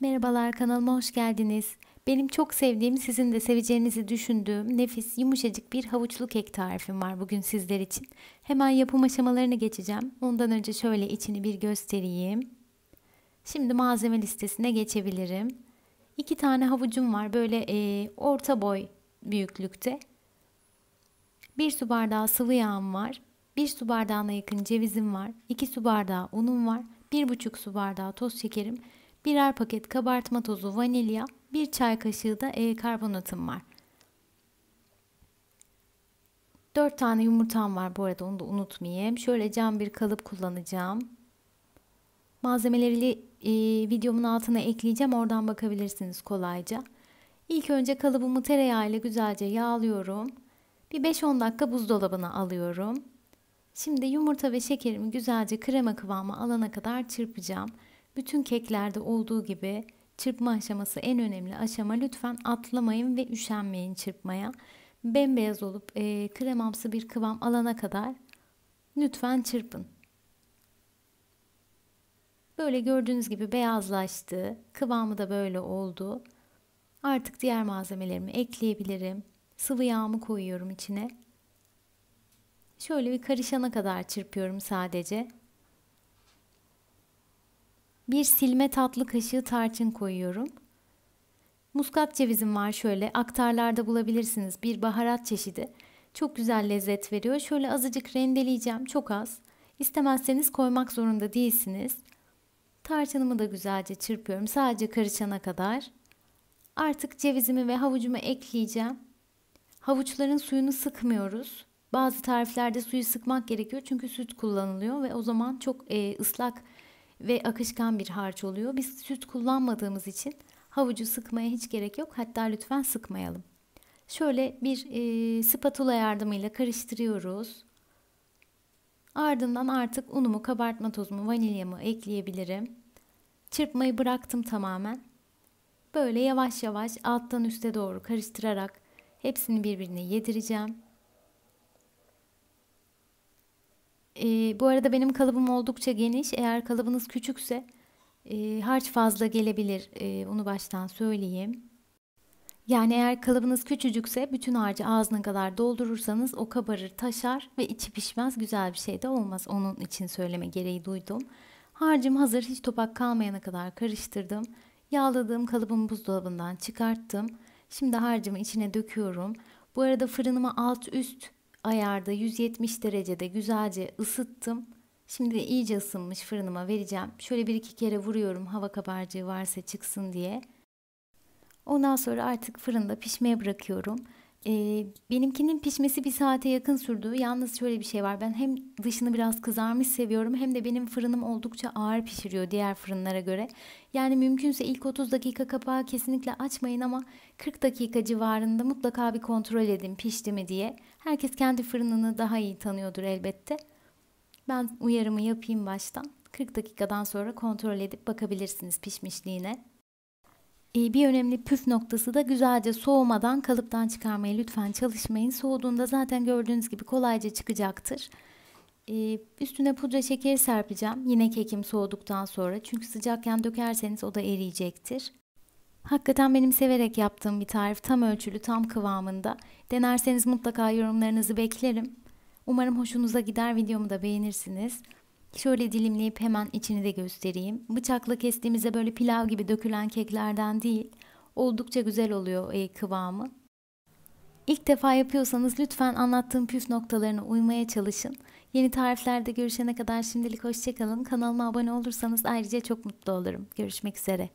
Merhabalar kanalıma hoş geldiniz. Benim çok sevdiğim, sizin de seveceğinizi düşündüğüm nefis, yumuşacık bir havuçlu kek tarifim var bugün sizler için. Hemen yapım aşamalarını geçeceğim. Ondan önce şöyle içini bir göstereyim. Şimdi malzeme listesine geçebilirim. İki tane havucum var böyle e, orta boy büyüklükte. Bir su bardağı sıvı yağım var. Bir su bardağına yakın cevizim var. 2 su bardağı unum var. bir buçuk su bardağı toz şekerim birer paket kabartma tozu vanilya, bir çay kaşığı da e karbonatım var. 4 tane yumurtam var bu arada onu da unutmayayım. Şöyle cam bir kalıp kullanacağım. Malzemeleri e, videomun altına ekleyeceğim. Oradan bakabilirsiniz kolayca. İlk önce kalıbımı tereyağı ile güzelce yağlıyorum. Bir 5-10 dakika buzdolabına alıyorum. Şimdi yumurta ve şekerimi güzelce krema kıvamı alana kadar çırpacağım. Bütün keklerde olduğu gibi çırpma aşaması en önemli aşama. Lütfen atlamayın ve üşenmeyin çırpmaya. Bembeyaz olup e, kremamsı bir kıvam alana kadar lütfen çırpın. Böyle gördüğünüz gibi beyazlaştı. Kıvamı da böyle oldu. Artık diğer malzemelerimi ekleyebilirim. Sıvı yağımı koyuyorum içine. Şöyle bir karışana kadar çırpıyorum sadece bir silme tatlı kaşığı tarçın koyuyorum. Muskat cevizim var şöyle. Aktarlarda bulabilirsiniz. Bir baharat çeşidi. Çok güzel lezzet veriyor. Şöyle azıcık rendeleyeceğim. Çok az. İstemezseniz koymak zorunda değilsiniz. Tarçınımı da güzelce çırpıyorum. Sadece karışana kadar. Artık cevizimi ve havucumu ekleyeceğim. Havuçların suyunu sıkmıyoruz. Bazı tariflerde suyu sıkmak gerekiyor çünkü süt kullanılıyor ve o zaman çok e, ıslak ve akışkan bir harç oluyor. Biz süt kullanmadığımız için havucu sıkmaya hiç gerek yok. Hatta lütfen sıkmayalım. Şöyle bir e, spatula yardımıyla karıştırıyoruz. Ardından artık unumu, kabartma tozumu, vanilyamı ekleyebilirim. Çırpmayı bıraktım tamamen. Böyle yavaş yavaş alttan üste doğru karıştırarak hepsini birbirine yedireceğim. E, bu arada benim kalıbım oldukça geniş. Eğer kalıbınız küçükse e, harç fazla gelebilir. E, onu baştan söyleyeyim. Yani eğer kalıbınız küçücükse bütün harcı ağzına kadar doldurursanız o kabarır, taşar ve içi pişmez güzel bir şey de olmaz. Onun için söyleme gereği duydum. Harcım hazır hiç topak kalmayana kadar karıştırdım. Yağladığım kalıbımı buzdolabından çıkarttım. Şimdi harcımı içine döküyorum. Bu arada fırınıma alt üst ayarda 170 derecede güzelce ısıttım. Şimdi iyice ısınmış fırınıma vereceğim. Şöyle bir iki kere vuruyorum hava kabarcığı varsa çıksın diye. Ondan sonra artık fırında pişmeye bırakıyorum. E, benimkinin pişmesi bir saate yakın sürdü. Yalnız şöyle bir şey var. Ben hem dışını biraz kızarmış seviyorum hem de benim fırınım oldukça ağır pişiriyor diğer fırınlara göre. Yani mümkünse ilk 30 dakika kapağı kesinlikle açmayın ama 40 dakika civarında mutlaka bir kontrol edin pişti mi diye. Herkes kendi fırınını daha iyi tanıyordur elbette. Ben uyarımı yapayım baştan. 40 dakikadan sonra kontrol edip bakabilirsiniz pişmişliğine. Ee, bir önemli püf noktası da güzelce soğumadan kalıptan çıkarmaya lütfen çalışmayın. Soğuduğunda zaten gördüğünüz gibi kolayca çıkacaktır. Ee, üstüne pudra şekeri serpeceğim. Yine kekim soğuduktan sonra. Çünkü sıcakken dökerseniz o da eriyecektir. Hakikaten benim severek yaptığım bir tarif. Tam ölçülü, tam kıvamında. Denerseniz mutlaka yorumlarınızı beklerim. Umarım hoşunuza gider. Videomu da beğenirsiniz. Şöyle dilimleyip hemen içini de göstereyim. Bıçakla kestiğimizde böyle pilav gibi dökülen keklerden değil. Oldukça güzel oluyor e, kıvamı. İlk defa yapıyorsanız lütfen anlattığım püf noktalarına uymaya çalışın. Yeni tariflerde görüşene kadar şimdilik hoşçakalın. Kanalıma abone olursanız ayrıca çok mutlu olurum. Görüşmek üzere.